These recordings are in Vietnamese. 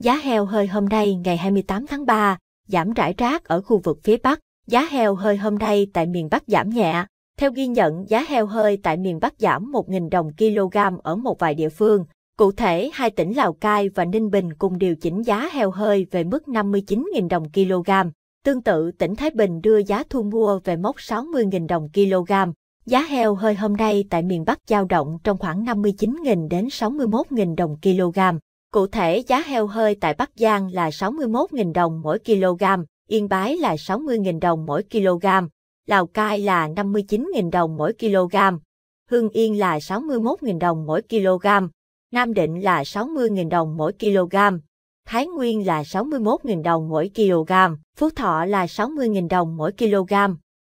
Giá heo hơi hôm nay ngày 28 tháng 3 giảm rải rác ở khu vực phía Bắc. Giá heo hơi hôm nay tại miền Bắc giảm nhẹ. Theo ghi nhận, giá heo hơi tại miền Bắc giảm 1.000 đồng kg ở một vài địa phương. Cụ thể, hai tỉnh Lào Cai và Ninh Bình cùng điều chỉnh giá heo hơi về mức 59.000 đồng kg. Tương tự, tỉnh Thái Bình đưa giá thu mua về mốc 60.000 đồng kg. Giá heo hơi hôm nay tại miền Bắc dao động trong khoảng 59.000 đến 61.000 đồng kg. Cụ thể giá heo hơi tại Bắc Giang là 61.000 đồng mỗi kg, Yên Bái là 60.000 đồng mỗi kg, Lào Cai là 59.000 đồng mỗi kg, Hương Yên là 61.000 đồng mỗi kg, Nam Định là 60.000 đồng mỗi kg, Thái Nguyên là 61.000 đồng mỗi kg, Phú Thọ là 60.000 đồng mỗi kg,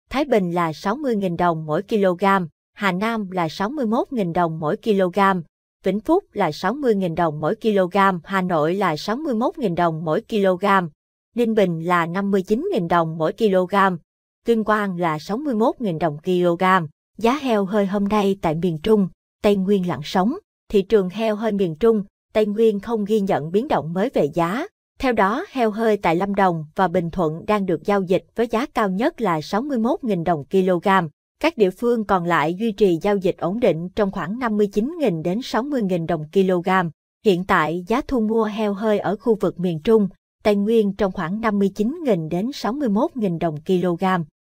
Thái Bình là 60.000 đồng mỗi kg, Hà Nam là 61.000 đồng mỗi kg, Vĩnh Phúc là 60.000 đồng mỗi kg, Hà Nội là 61.000 đồng mỗi kg, Ninh Bình là 59.000 đồng mỗi kg, Tuyên Quang là 61.000 đồng kg. Giá heo hơi hôm nay tại miền Trung, Tây Nguyên lặng sóng, thị trường heo hơi miền Trung, Tây Nguyên không ghi nhận biến động mới về giá. Theo đó, heo hơi tại Lâm Đồng và Bình Thuận đang được giao dịch với giá cao nhất là 61.000 đồng kg. Các địa phương còn lại duy trì giao dịch ổn định trong khoảng 59.000 đến 60.000 đồng kg. Hiện tại giá thu mua heo hơi ở khu vực miền Trung, Tây Nguyên trong khoảng 59.000 đến 61.000 đồng kg.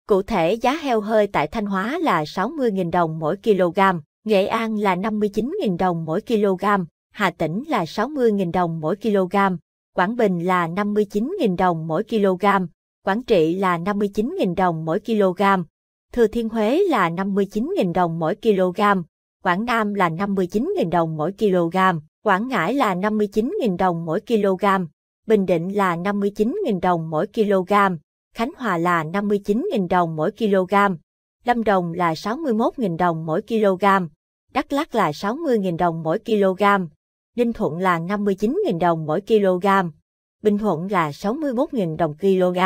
Cụ thể giá heo hơi tại Thanh Hóa là 60.000 đồng mỗi kg, Nghệ An là 59.000 đồng mỗi kg, Hà Tĩnh là 60.000 đồng mỗi kg, Quảng Bình là 59.000 đồng mỗi kg, Quảng Trị là 59.000 đồng mỗi kg, Thừa Thiên Huế là 59.000 đồng mỗi kg, Quảng Nam là 59.000 đồng mỗi kg, Quảng Ngãi là 59.000 đồng mỗi kg, Bình Định là 59.000 đồng mỗi kg, Khánh Hòa là 59.000 đồng mỗi kg, Lâm Đồng là 61.000 đồng mỗi kg, Đắk Lắk là 60.000 đồng mỗi kg, Ninh Thuận là 59.000 đồng mỗi kg, Bình Thuận là 61.000 đồng kg.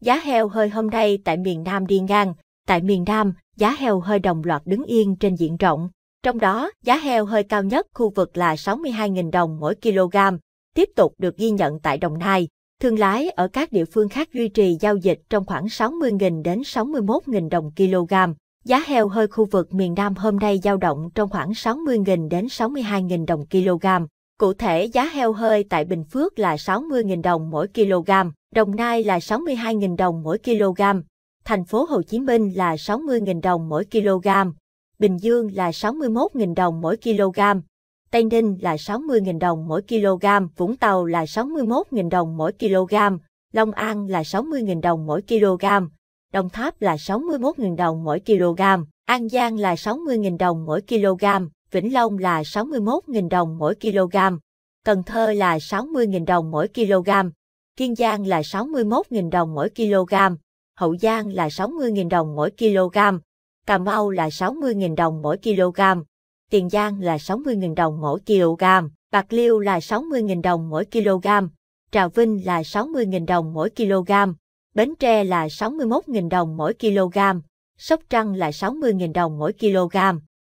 Giá heo hơi hôm nay tại miền Nam đi ngang, Tại miền Nam, giá heo hơi đồng loạt đứng yên trên diện rộng. Trong đó, giá heo hơi cao nhất khu vực là 62.000 đồng mỗi kg, tiếp tục được ghi nhận tại Đồng Nai. Thương lái ở các địa phương khác duy trì giao dịch trong khoảng 60.000 đến 61.000 đồng kg. Giá heo hơi khu vực miền Nam hôm nay dao động trong khoảng 60.000 đến 62.000 đồng kg. Cụ thể giá heo hơi tại Bình Phước là 60.000 đồng mỗi kg, Đồng Nai là 62.000 đồng mỗi kg, thành phố Hồ Chí Minh là 60.000 đồng mỗi kg, Bình Dương là 61.000 đồng mỗi kg, Tây Ninh là 60.000 đồng mỗi kg, Vũng Tàu là 61.000 đồng mỗi kg, Long An là 60.000 đồng mỗi kg, Đồng Tháp là 61.000 đồng mỗi kg, An Giang là 60.000 đồng mỗi kg, Vĩnh Long là 61.000 đồng mỗi kg, Cần Thơ là 60.000 đồng mỗi kg, Kiên Giang là 61.000 đồng mỗi kg, Hậu Giang là 60.000 đồng mỗi kg, Cà Mau là 60.000 đồng mỗi kg, Tiền Giang là 60.000 đồng mỗi kg, Bạc Liêu là 60.000 đồng mỗi kg, Trà Vinh là 60.000 đồng mỗi kg, Bến Tre là 61.000 đồng mỗi kg, Sóc Trăng là 60.000 đồng mỗi kg.